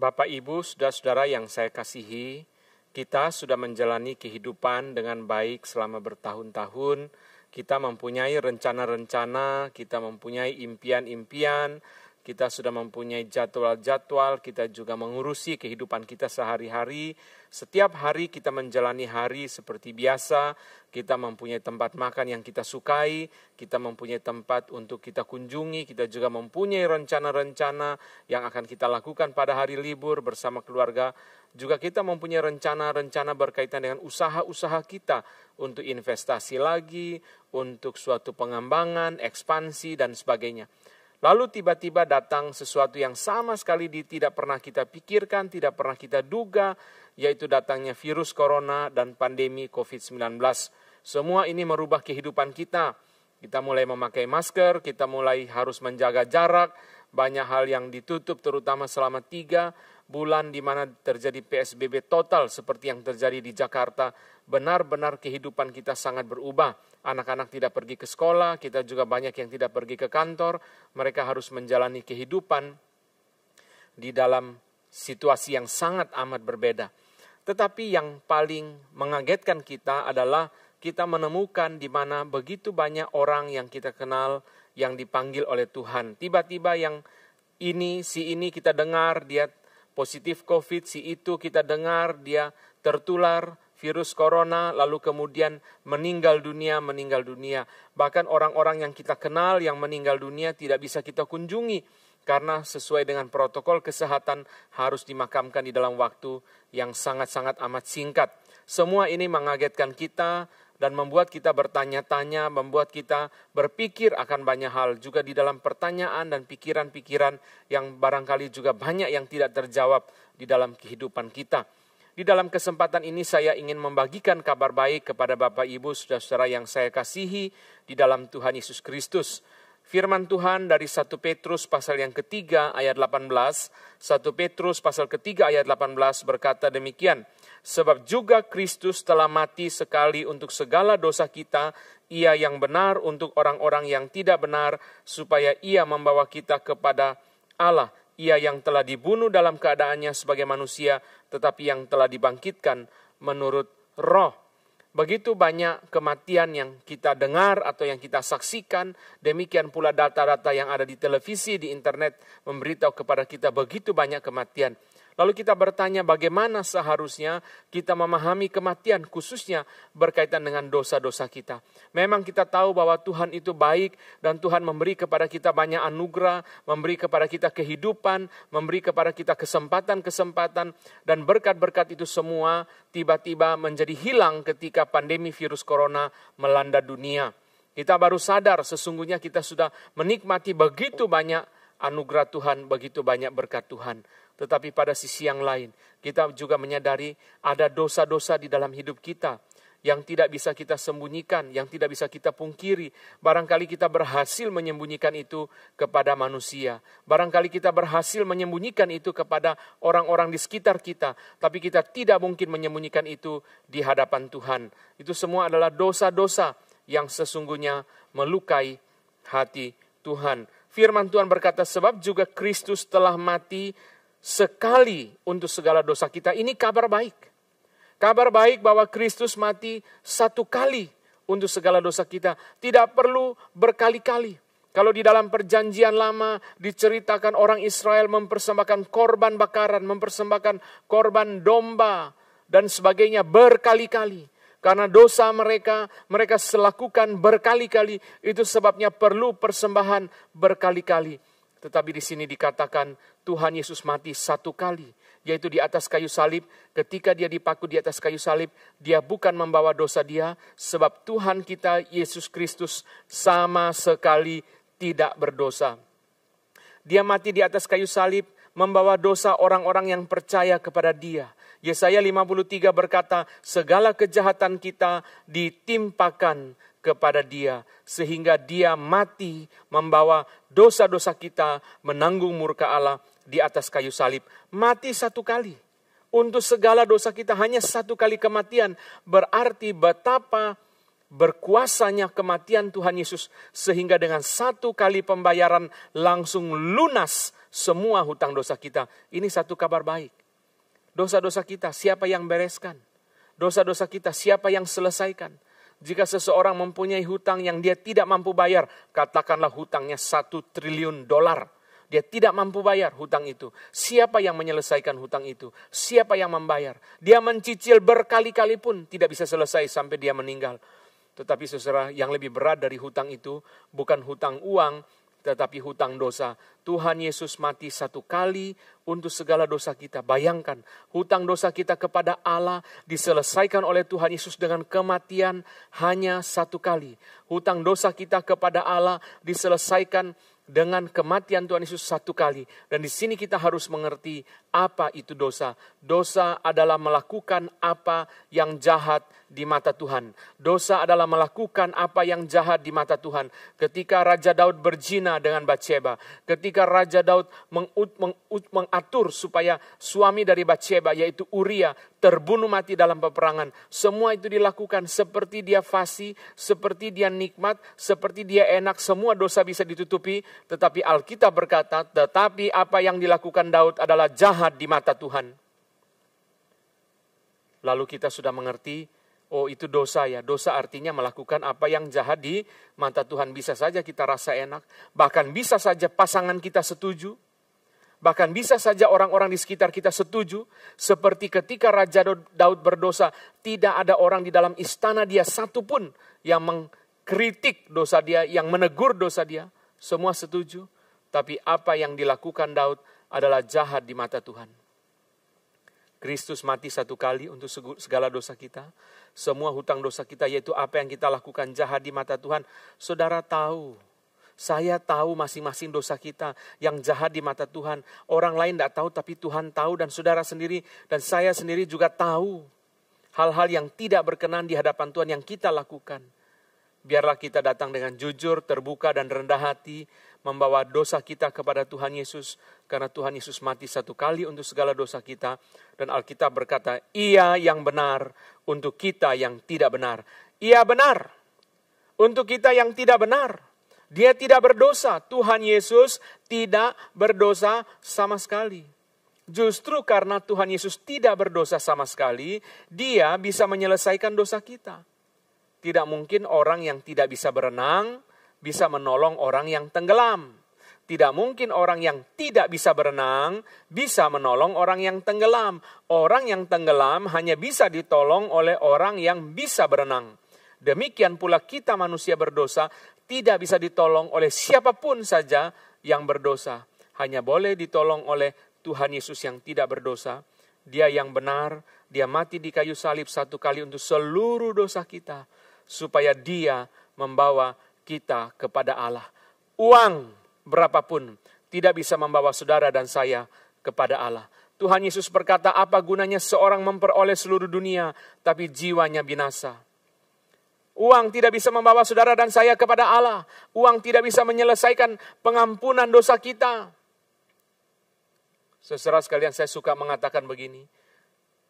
Bapak, Ibu, saudara-saudara yang saya kasihi, kita sudah menjalani kehidupan dengan baik selama bertahun-tahun. Kita mempunyai rencana-rencana, kita mempunyai impian-impian, kita sudah mempunyai jadwal-jadwal, kita juga mengurusi kehidupan kita sehari-hari. Setiap hari kita menjalani hari seperti biasa, kita mempunyai tempat makan yang kita sukai, kita mempunyai tempat untuk kita kunjungi, kita juga mempunyai rencana-rencana yang akan kita lakukan pada hari libur bersama keluarga. Juga kita mempunyai rencana-rencana berkaitan dengan usaha-usaha kita untuk investasi lagi, untuk suatu pengembangan, ekspansi, dan sebagainya. Lalu tiba-tiba datang sesuatu yang sama sekali di, tidak pernah kita pikirkan, tidak pernah kita duga, yaitu datangnya virus corona dan pandemi COVID-19. Semua ini merubah kehidupan kita. Kita mulai memakai masker, kita mulai harus menjaga jarak, banyak hal yang ditutup terutama selama tiga bulan di mana terjadi PSBB total seperti yang terjadi di Jakarta, benar-benar kehidupan kita sangat berubah. Anak-anak tidak pergi ke sekolah, kita juga banyak yang tidak pergi ke kantor, mereka harus menjalani kehidupan di dalam situasi yang sangat amat berbeda. Tetapi yang paling mengagetkan kita adalah kita menemukan di mana begitu banyak orang yang kita kenal yang dipanggil oleh Tuhan. Tiba-tiba yang ini, si ini kita dengar, dia positif COVID, si itu kita dengar dia tertular virus corona, lalu kemudian meninggal dunia, meninggal dunia. Bahkan orang-orang yang kita kenal yang meninggal dunia tidak bisa kita kunjungi karena sesuai dengan protokol kesehatan harus dimakamkan di dalam waktu yang sangat-sangat amat singkat. Semua ini mengagetkan kita, dan membuat kita bertanya-tanya, membuat kita berpikir akan banyak hal juga di dalam pertanyaan dan pikiran-pikiran yang barangkali juga banyak yang tidak terjawab di dalam kehidupan kita. Di dalam kesempatan ini saya ingin membagikan kabar baik kepada Bapak Ibu Saudara-saudara yang saya kasihi di dalam Tuhan Yesus Kristus. Firman Tuhan dari 1 Petrus pasal yang ketiga ayat 18, 1 Petrus pasal ketiga ayat 18 berkata demikian, sebab juga Kristus telah mati sekali untuk segala dosa kita, ia yang benar untuk orang-orang yang tidak benar, supaya ia membawa kita kepada Allah, ia yang telah dibunuh dalam keadaannya sebagai manusia, tetapi yang telah dibangkitkan menurut roh. Begitu banyak kematian yang kita dengar atau yang kita saksikan, demikian pula data-data yang ada di televisi, di internet, memberitahu kepada kita begitu banyak kematian. Lalu kita bertanya bagaimana seharusnya kita memahami kematian khususnya berkaitan dengan dosa-dosa kita. Memang kita tahu bahwa Tuhan itu baik dan Tuhan memberi kepada kita banyak anugerah, memberi kepada kita kehidupan, memberi kepada kita kesempatan-kesempatan dan berkat-berkat itu semua tiba-tiba menjadi hilang ketika pandemi virus corona melanda dunia. Kita baru sadar sesungguhnya kita sudah menikmati begitu banyak anugerah Tuhan, begitu banyak berkat Tuhan. Tetapi pada sisi yang lain, kita juga menyadari ada dosa-dosa di dalam hidup kita yang tidak bisa kita sembunyikan, yang tidak bisa kita pungkiri. Barangkali kita berhasil menyembunyikan itu kepada manusia. Barangkali kita berhasil menyembunyikan itu kepada orang-orang di sekitar kita, tapi kita tidak mungkin menyembunyikan itu di hadapan Tuhan. Itu semua adalah dosa-dosa yang sesungguhnya melukai hati Tuhan. Firman Tuhan berkata, sebab juga Kristus telah mati sekali untuk segala dosa kita. Ini kabar baik. Kabar baik bahwa Kristus mati satu kali untuk segala dosa kita. Tidak perlu berkali-kali. Kalau di dalam perjanjian lama diceritakan orang Israel mempersembahkan korban bakaran, mempersembahkan korban domba dan sebagainya berkali-kali. Karena dosa mereka, mereka selakukan berkali-kali. Itu sebabnya perlu persembahan berkali-kali. Tetapi di sini dikatakan Tuhan Yesus mati satu kali, yaitu di atas kayu salib. Ketika dia dipaku di atas kayu salib, dia bukan membawa dosa dia, sebab Tuhan kita Yesus Kristus sama sekali tidak berdosa. Dia mati di atas kayu salib, membawa dosa orang-orang yang percaya kepada Dia. Yesaya 53 berkata, segala kejahatan kita ditimpakan kepada dia sehingga dia mati membawa dosa-dosa kita menanggung murka Allah di atas kayu salib. Mati satu kali. Untuk segala dosa kita hanya satu kali kematian. Berarti betapa berkuasanya kematian Tuhan Yesus. Sehingga dengan satu kali pembayaran langsung lunas semua hutang dosa kita. Ini satu kabar baik. Dosa-dosa kita siapa yang bereskan? Dosa-dosa kita siapa yang selesaikan? Jika seseorang mempunyai hutang yang dia tidak mampu bayar, katakanlah hutangnya satu triliun dolar. Dia tidak mampu bayar hutang itu. Siapa yang menyelesaikan hutang itu? Siapa yang membayar? Dia mencicil berkali-kali pun tidak bisa selesai sampai dia meninggal. Tetapi seserah yang lebih berat dari hutang itu bukan hutang uang, tetapi hutang dosa. Tuhan Yesus mati satu kali untuk segala dosa kita. Bayangkan, hutang dosa kita kepada Allah diselesaikan oleh Tuhan Yesus dengan kematian hanya satu kali. Hutang dosa kita kepada Allah diselesaikan dengan kematian Tuhan Yesus satu kali. Dan di sini kita harus mengerti apa itu dosa. Dosa adalah melakukan apa yang jahat di mata Tuhan. Dosa adalah melakukan apa yang jahat di mata Tuhan. Ketika Raja Daud berzina dengan Batsheba, ketika Raja Daud mengut, mengut, mengatur supaya suami dari Batsheba yaitu Uria terbunuh mati dalam peperangan. Semua itu dilakukan seperti dia fasih, seperti dia nikmat, seperti dia enak, semua dosa bisa ditutupi, tetapi Alkitab berkata, tetapi apa yang dilakukan Daud adalah jahat di mata Tuhan. Lalu kita sudah mengerti oh itu dosa ya. Dosa artinya melakukan apa yang jahat di mata Tuhan. Bisa saja kita rasa enak, bahkan bisa saja pasangan kita setuju. Bahkan bisa saja orang-orang di sekitar kita setuju, seperti ketika Raja Daud berdosa, tidak ada orang di dalam istana dia satupun yang mengkritik dosa dia, yang menegur dosa dia. Semua setuju, tapi apa yang dilakukan Daud adalah jahat di mata Tuhan. Kristus mati satu kali untuk segala dosa kita. Semua hutang dosa kita yaitu apa yang kita lakukan jahat di mata Tuhan. Saudara tahu, saya tahu masing-masing dosa kita yang jahat di mata Tuhan. Orang lain tidak tahu tapi Tuhan tahu dan saudara sendiri dan saya sendiri juga tahu. Hal-hal yang tidak berkenan di hadapan Tuhan yang kita lakukan. Biarlah kita datang dengan jujur, terbuka, dan rendah hati, membawa dosa kita kepada Tuhan Yesus, karena Tuhan Yesus mati satu kali untuk segala dosa kita. Dan Alkitab berkata, Ia yang benar untuk kita yang tidak benar. Ia benar untuk kita yang tidak benar. Dia tidak berdosa. Tuhan Yesus tidak berdosa sama sekali. Justru karena Tuhan Yesus tidak berdosa sama sekali, Dia bisa menyelesaikan dosa kita. Tidak mungkin orang yang tidak bisa berenang bisa menolong orang yang tenggelam. Tidak mungkin orang yang tidak bisa berenang bisa menolong orang yang tenggelam. Orang yang tenggelam hanya bisa ditolong oleh orang yang bisa berenang. Demikian pula kita manusia berdosa tidak bisa ditolong oleh siapapun saja yang berdosa. Hanya boleh ditolong oleh Tuhan Yesus yang tidak berdosa. Dia yang benar, dia mati di kayu salib satu kali untuk seluruh dosa kita supaya dia membawa kita kepada Allah. Uang berapapun tidak bisa membawa saudara dan saya kepada Allah. Tuhan Yesus berkata, apa gunanya seorang memperoleh seluruh dunia tapi jiwanya binasa? Uang tidak bisa membawa saudara dan saya kepada Allah. Uang tidak bisa menyelesaikan pengampunan dosa kita. Seserah sekalian, saya suka mengatakan begini.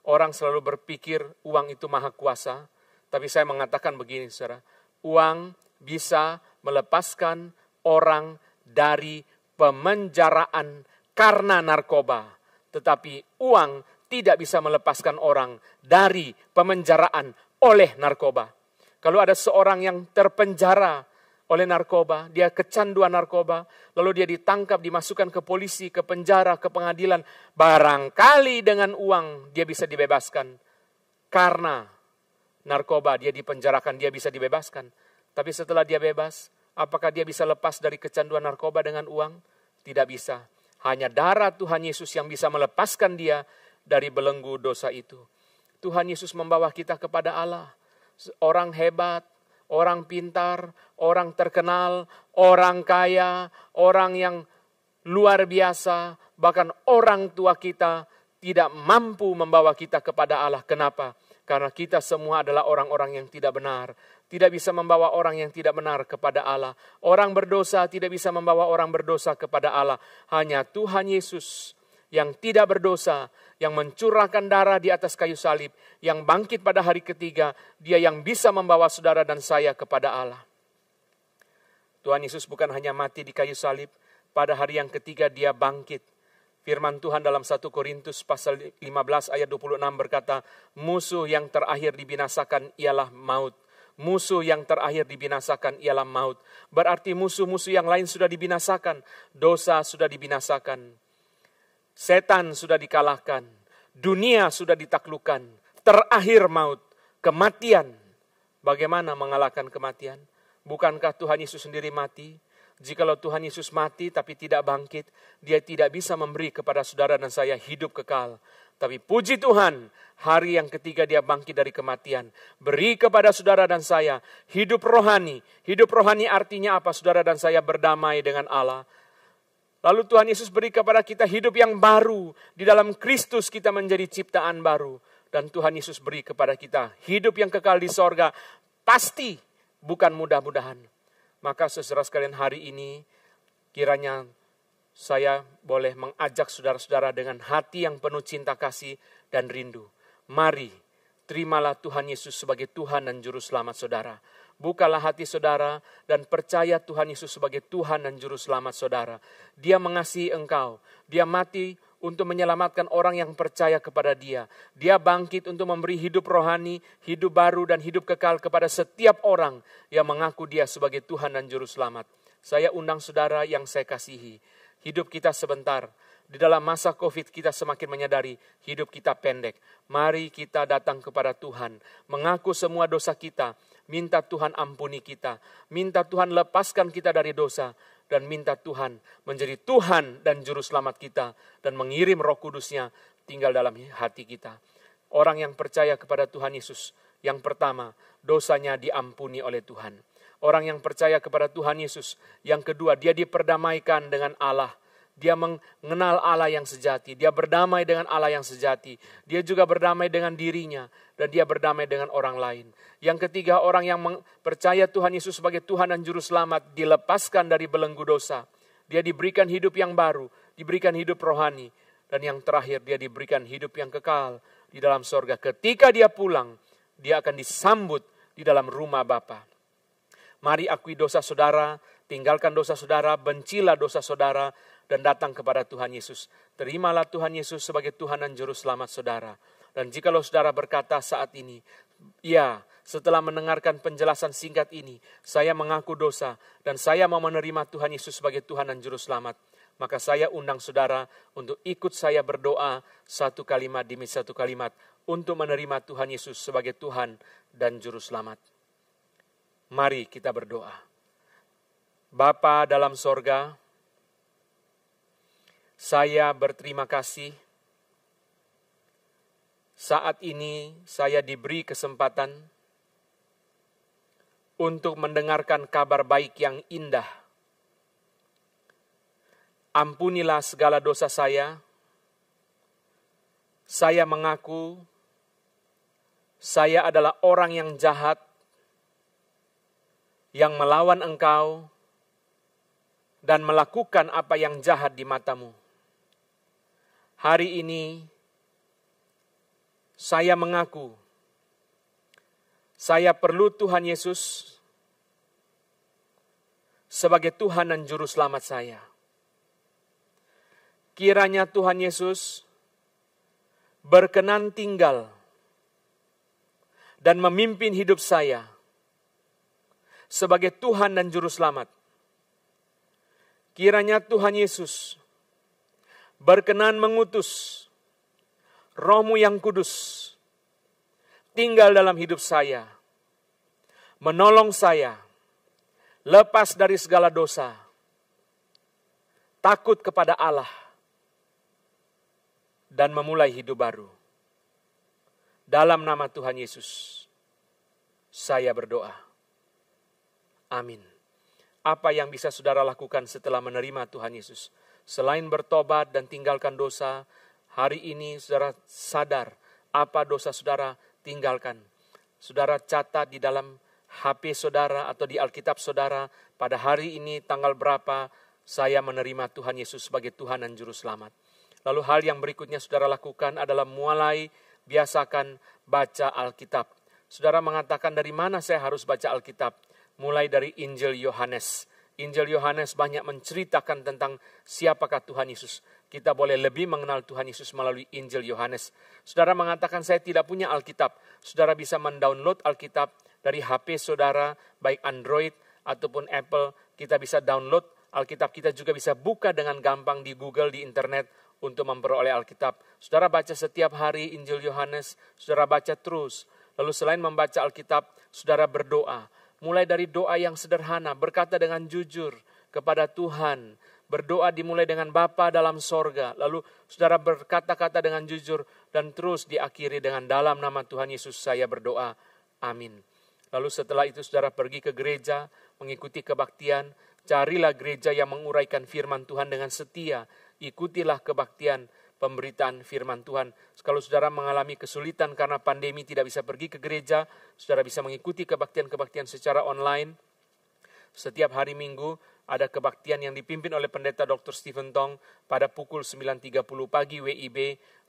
Orang selalu berpikir uang itu maha kuasa, tapi saya mengatakan begini, saudara, uang bisa melepaskan orang dari pemenjaraan karena narkoba, tetapi uang tidak bisa melepaskan orang dari pemenjaraan oleh narkoba. Kalau ada seorang yang terpenjara oleh narkoba, dia kecanduan narkoba, lalu dia ditangkap, dimasukkan ke polisi, ke penjara, ke pengadilan, barangkali dengan uang dia bisa dibebaskan karena narkoba, dia dipenjarakan, dia bisa dibebaskan. Tapi setelah dia bebas, apakah dia bisa lepas dari kecanduan narkoba dengan uang? Tidak bisa. Hanya darah Tuhan Yesus yang bisa melepaskan dia dari belenggu dosa itu. Tuhan Yesus membawa kita kepada Allah. Orang hebat, orang pintar, orang terkenal, orang kaya, orang yang luar biasa, bahkan orang tua kita tidak mampu membawa kita kepada Allah. Kenapa? Karena kita semua adalah orang-orang yang tidak benar. Tidak bisa membawa orang yang tidak benar kepada Allah. Orang berdosa tidak bisa membawa orang berdosa kepada Allah. Hanya Tuhan Yesus yang tidak berdosa, yang mencurahkan darah di atas kayu salib, yang bangkit pada hari ketiga, dia yang bisa membawa saudara dan saya kepada Allah. Tuhan Yesus bukan hanya mati di kayu salib, pada hari yang ketiga dia bangkit Firman Tuhan dalam 1 Korintus pasal 15 ayat 26 berkata, musuh yang terakhir dibinasakan ialah maut. Musuh yang terakhir dibinasakan ialah maut. Berarti musuh-musuh yang lain sudah dibinasakan, dosa sudah dibinasakan, setan sudah dikalahkan, dunia sudah ditaklukan terakhir maut, kematian. Bagaimana mengalahkan kematian? Bukankah Tuhan Yesus sendiri mati? Jikalau Tuhan Yesus mati tapi tidak bangkit, dia tidak bisa memberi kepada saudara dan saya hidup kekal. Tapi puji Tuhan, hari yang ketiga dia bangkit dari kematian. Beri kepada saudara dan saya hidup rohani. Hidup rohani artinya apa? Saudara dan saya berdamai dengan Allah. Lalu Tuhan Yesus beri kepada kita hidup yang baru. Di dalam Kristus kita menjadi ciptaan baru. Dan Tuhan Yesus beri kepada kita hidup yang kekal di sorga. Pasti bukan mudah-mudahan maka saudara sekalian hari ini kiranya saya boleh mengajak saudara-saudara dengan hati yang penuh cinta kasih dan rindu. Mari terimalah Tuhan Yesus sebagai Tuhan dan Juru Selamat saudara. Bukalah hati saudara dan percaya Tuhan Yesus sebagai Tuhan dan Juru Selamat saudara. Dia mengasihi engkau. Dia mati untuk menyelamatkan orang yang percaya kepada Dia. Dia bangkit untuk memberi hidup rohani, hidup baru, dan hidup kekal kepada setiap orang yang mengaku Dia sebagai Tuhan dan Juru Selamat. Saya undang saudara yang saya kasihi, hidup kita sebentar. Di dalam masa COVID, kita semakin menyadari hidup kita pendek. Mari kita datang kepada Tuhan, mengaku semua dosa kita, minta Tuhan ampuni kita, minta Tuhan lepaskan kita dari dosa, dan minta Tuhan menjadi Tuhan dan Juru Selamat kita dan mengirim roh kudusnya tinggal dalam hati kita. Orang yang percaya kepada Tuhan Yesus, yang pertama, dosanya diampuni oleh Tuhan. Orang yang percaya kepada Tuhan Yesus, yang kedua, dia diperdamaikan dengan Allah. Dia mengenal Allah yang sejati. Dia berdamai dengan Allah yang sejati. Dia juga berdamai dengan dirinya. Dan dia berdamai dengan orang lain. Yang ketiga, orang yang percaya Tuhan Yesus sebagai Tuhan dan Juru Selamat dilepaskan dari belenggu dosa. Dia diberikan hidup yang baru, diberikan hidup rohani. Dan yang terakhir, dia diberikan hidup yang kekal di dalam sorga. Ketika dia pulang, dia akan disambut di dalam rumah Bapa. Mari akui dosa saudara, tinggalkan dosa saudara, bencilah dosa saudara, dan datang kepada Tuhan Yesus. Terimalah Tuhan Yesus sebagai Tuhan dan Juru Selamat saudara. Dan jikalau saudara berkata saat ini, ya setelah mendengarkan penjelasan singkat ini, saya mengaku dosa dan saya mau menerima Tuhan Yesus sebagai Tuhan dan Juru Selamat. Maka saya undang saudara untuk ikut saya berdoa satu kalimat demi satu kalimat untuk menerima Tuhan Yesus sebagai Tuhan dan Juru Selamat. Mari kita berdoa. Bapa dalam sorga, saya berterima kasih. Saat ini saya diberi kesempatan untuk mendengarkan kabar baik yang indah. Ampunilah segala dosa saya. Saya mengaku saya adalah orang yang jahat yang melawan engkau dan melakukan apa yang jahat di matamu. Hari ini saya mengaku saya perlu Tuhan Yesus sebagai Tuhan dan juru selamat saya. Kiranya Tuhan Yesus berkenan tinggal dan memimpin hidup saya sebagai Tuhan dan juru selamat. Kiranya Tuhan Yesus berkenan mengutus rohmu yang kudus tinggal dalam hidup saya, menolong saya, lepas dari segala dosa, takut kepada Allah, dan memulai hidup baru. Dalam nama Tuhan Yesus, saya berdoa. Amin. Apa yang bisa saudara lakukan setelah menerima Tuhan Yesus? Selain bertobat dan tinggalkan dosa, hari ini saudara sadar apa dosa saudara tinggalkan. Saudara catat di dalam HP saudara atau di Alkitab saudara, pada hari ini tanggal berapa saya menerima Tuhan Yesus sebagai Tuhan dan Juru Selamat. Lalu hal yang berikutnya saudara lakukan adalah mulai biasakan baca Alkitab. Saudara mengatakan dari mana saya harus baca Alkitab? Mulai dari Injil Yohanes. Injil Yohanes banyak menceritakan tentang siapakah Tuhan Yesus. Kita boleh lebih mengenal Tuhan Yesus melalui Injil Yohanes. Saudara mengatakan saya tidak punya Alkitab. Saudara bisa mendownload Alkitab dari HP saudara, baik Android ataupun Apple. Kita bisa download Alkitab. Kita juga bisa buka dengan gampang di Google, di internet untuk memperoleh Alkitab. Saudara baca setiap hari Injil Yohanes, saudara baca terus. Lalu selain membaca Alkitab, saudara berdoa mulai dari doa yang sederhana, berkata dengan jujur kepada Tuhan, berdoa dimulai dengan Bapa dalam sorga, lalu saudara berkata-kata dengan jujur, dan terus diakhiri dengan dalam nama Tuhan Yesus saya berdoa, amin. Lalu setelah itu saudara pergi ke gereja, mengikuti kebaktian, carilah gereja yang menguraikan firman Tuhan dengan setia, ikutilah kebaktian, pemberitaan firman Tuhan. Kalau saudara mengalami kesulitan karena pandemi tidak bisa pergi ke gereja, saudara bisa mengikuti kebaktian-kebaktian secara online. Setiap hari Minggu ada kebaktian yang dipimpin oleh pendeta Dr. Stephen Tong pada pukul 9.30 pagi WIB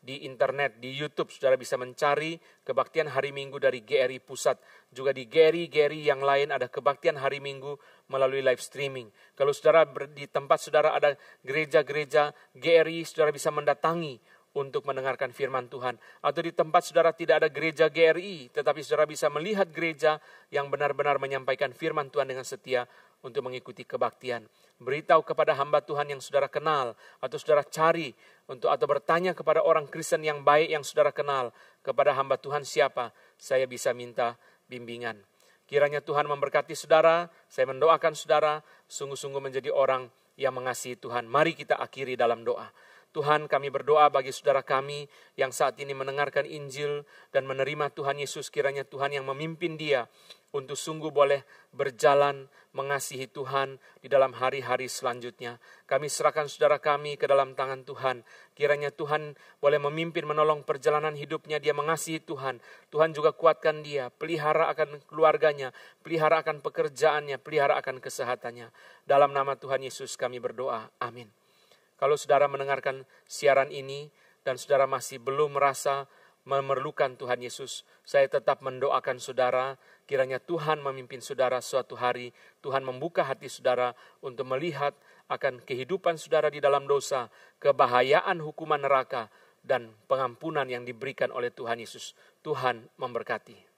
di internet, di YouTube, saudara bisa mencari kebaktian hari Minggu dari GRI Pusat. Juga di GRI-GRI yang lain ada kebaktian hari Minggu melalui live streaming. Kalau saudara di tempat saudara ada gereja-gereja GRI, saudara bisa mendatangi untuk mendengarkan firman Tuhan. Atau di tempat saudara tidak ada gereja GRI, tetapi saudara bisa melihat gereja yang benar-benar menyampaikan firman Tuhan dengan setia untuk mengikuti kebaktian. Beritahu kepada hamba Tuhan yang saudara kenal, atau saudara cari, untuk atau bertanya kepada orang Kristen yang baik yang saudara kenal, kepada hamba Tuhan siapa saya bisa minta bimbingan. Kiranya Tuhan memberkati saudara, saya mendoakan saudara sungguh-sungguh menjadi orang yang mengasihi Tuhan. Mari kita akhiri dalam doa. Tuhan kami berdoa bagi saudara kami yang saat ini mendengarkan Injil dan menerima Tuhan Yesus kiranya Tuhan yang memimpin dia untuk sungguh boleh berjalan mengasihi Tuhan di dalam hari-hari selanjutnya. Kami serahkan saudara kami ke dalam tangan Tuhan. Kiranya Tuhan boleh memimpin menolong perjalanan hidupnya. Dia mengasihi Tuhan. Tuhan juga kuatkan dia. Pelihara akan keluarganya. Pelihara akan pekerjaannya. Pelihara akan kesehatannya. Dalam nama Tuhan Yesus kami berdoa. Amin. Kalau saudara mendengarkan siaran ini dan saudara masih belum merasa memerlukan Tuhan Yesus, saya tetap mendoakan saudara, kiranya Tuhan memimpin saudara suatu hari, Tuhan membuka hati saudara untuk melihat akan kehidupan saudara di dalam dosa, kebahayaan hukuman neraka, dan pengampunan yang diberikan oleh Tuhan Yesus. Tuhan memberkati.